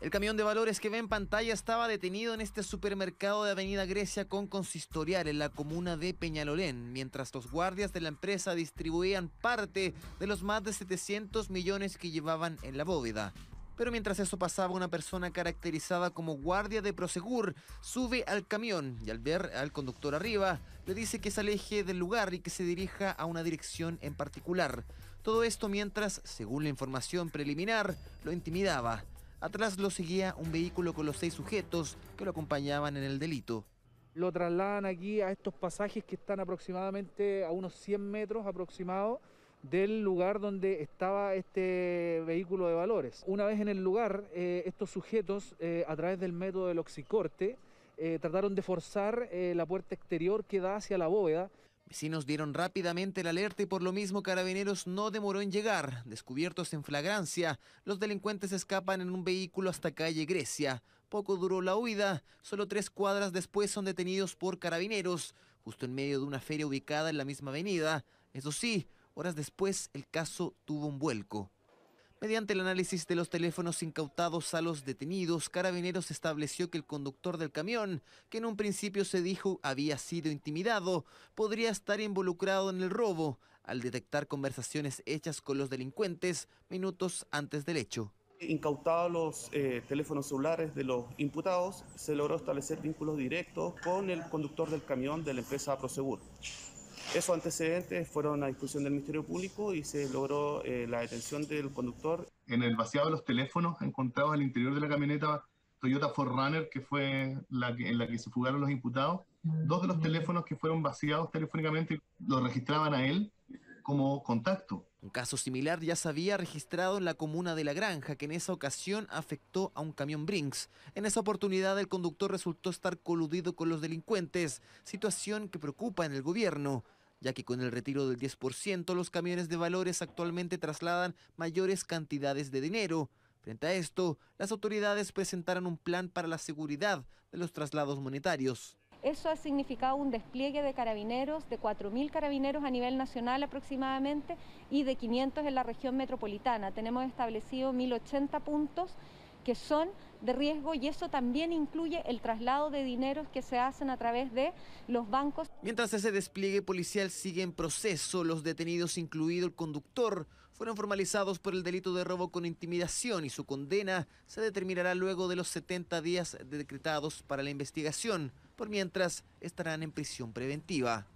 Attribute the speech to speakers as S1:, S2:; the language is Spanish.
S1: El camión de valores que ve en pantalla estaba detenido en este supermercado de Avenida Grecia con consistorial en la comuna de Peñalolén, mientras los guardias de la empresa distribuían parte de los más de 700 millones que llevaban en la bóveda. Pero mientras eso pasaba, una persona caracterizada como guardia de Prosegur sube al camión y al ver al conductor arriba, le dice que se aleje del lugar y que se dirija a una dirección en particular. Todo esto mientras, según la información preliminar, lo intimidaba. Atrás lo seguía un vehículo con los seis sujetos que lo acompañaban en el delito.
S2: Lo trasladan aquí a estos pasajes que están aproximadamente a unos 100 metros aproximados del lugar donde estaba este vehículo de valores. Una vez en el lugar, eh, estos sujetos, eh, a través del método del oxicorte, eh, trataron de forzar la puerta exterior que da hacia la bóveda. Vecinos dieron rápidamente la alerta y por lo mismo Carabineros
S1: no demoró en llegar. Descubiertos en flagrancia, los delincuentes escapan en un vehículo hasta calle Grecia. Poco duró la huida, solo tres cuadras después son detenidos por Carabineros, justo en medio de una feria ubicada en la misma avenida. Eso sí, horas después el caso tuvo un vuelco. Mediante el análisis de los teléfonos incautados a los detenidos, Carabineros estableció que el conductor del camión, que en un principio se dijo había sido intimidado, podría estar involucrado en el robo, al detectar conversaciones hechas con los delincuentes minutos antes del hecho. Incautados los eh, teléfonos celulares de los imputados, se logró establecer vínculos directos con el conductor del camión de la empresa Prosegur. Esos antecedentes fueron a discusión del Ministerio Público y se logró eh, la detención del conductor. En el vaciado de los teléfonos encontrados al interior de la camioneta Toyota Forerunner, que fue la en la que se fugaron los imputados, dos de los teléfonos que fueron vaciados telefónicamente lo registraban a él como contacto. Un caso similar ya se había registrado en la comuna de La Granja, que en esa ocasión afectó a un camión Brinks. En esa oportunidad el conductor resultó estar coludido con los delincuentes, situación que preocupa en el gobierno ya que con el retiro del 10% los camiones de valores actualmente trasladan mayores cantidades de dinero. Frente a esto, las autoridades presentaron un plan para la seguridad de los traslados monetarios.
S3: Eso ha significado un despliegue de carabineros, de 4.000 carabineros a nivel nacional aproximadamente y de 500 en la región metropolitana. Tenemos establecido 1.080 puntos que son de riesgo y eso también incluye el traslado de dineros que se hacen a través de los bancos.
S1: Mientras ese despliegue policial sigue en proceso, los detenidos, incluido el conductor, fueron formalizados por el delito de robo con intimidación y su condena se determinará luego de los 70 días decretados para la investigación. Por mientras, estarán en prisión preventiva.